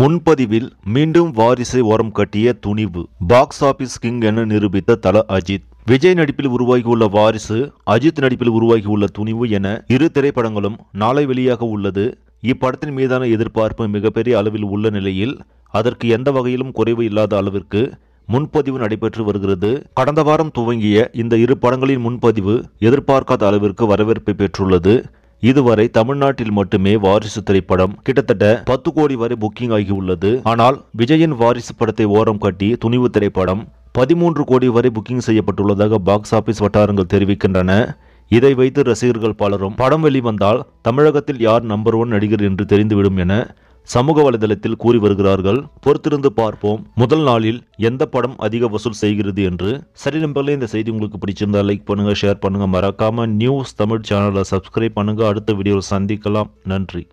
முன்பதிவில் மீண்டும் வாரிசை ஓரம் கட்டிய துணிவு பாக்ஸ் ஆபீஸ் கிங் என நிரூபித்த தல அஜித் விஜய் நடிப்பில் உருவாகியுள்ள வாரிசு அஜித் நடிப்பில் உருவாகியுள்ள துணிவு என இரு திரைப்படங்களும் நாளை வெளியாக உள்ளது இப்படத்தின் மீதான எதிர்பார்ப்பு மிகப்பெரிய அளவில் உள்ள நிலையில் அதற்கு எந்த வகையிலும் குறைவு இல்லாத அளவிற்கு முன்பதிவு நடைபெற்று வருகிறது கடந்த வாரம் துவங்கிய இந்த இரு படங்களின் முன்பதிவு எதிர்பார்க்காத அளவிற்கு வரவேற்பை பெற்றுள்ளது இதுவரை தமிழ்நாட்டில் மட்டுமே வாரிசு திரைப்படம் கிட்டத்தட்ட பத்து கோடி வரை புக்கிங் ஆகியுள்ளது ஆனால் விஜயின் வாரிசு படத்தை ஓரம் கட்டி துணிவு திரைப்படம் பதிமூன்று கோடி வரை புக்கிங் செய்யப்பட்டுள்ளதாக பாக்ஸ் ஆபீஸ் வட்டாரங்கள் தெரிவிக்கின்றன இதை வைத்து ரசிகர்கள் பலரும் படம் வெளிவந்தால் தமிழகத்தில் யார் நம்பர் ஒன் நடிகர் என்று தெரிந்துவிடும் என சமூக வலைதளத்தில் கூறி வருகிறார்கள் பொறுத்திருந்து பார்ப்போம் முதல் நாளில் எந்த படம் அதிக வசூல் செய்கிறது என்று சரி நம்பர்களே இந்த செய்தி உங்களுக்கு பிடிச்சிருந்தா லைக் பண்ணுங்க ஷேர் பண்ணுங்க மறக்காம நியூஸ் தமிழ் சேனலை சப்ஸ்கிரைப் பண்ணுங்க அடுத்த வீடியோவில் சந்திக்கலாம் நன்றி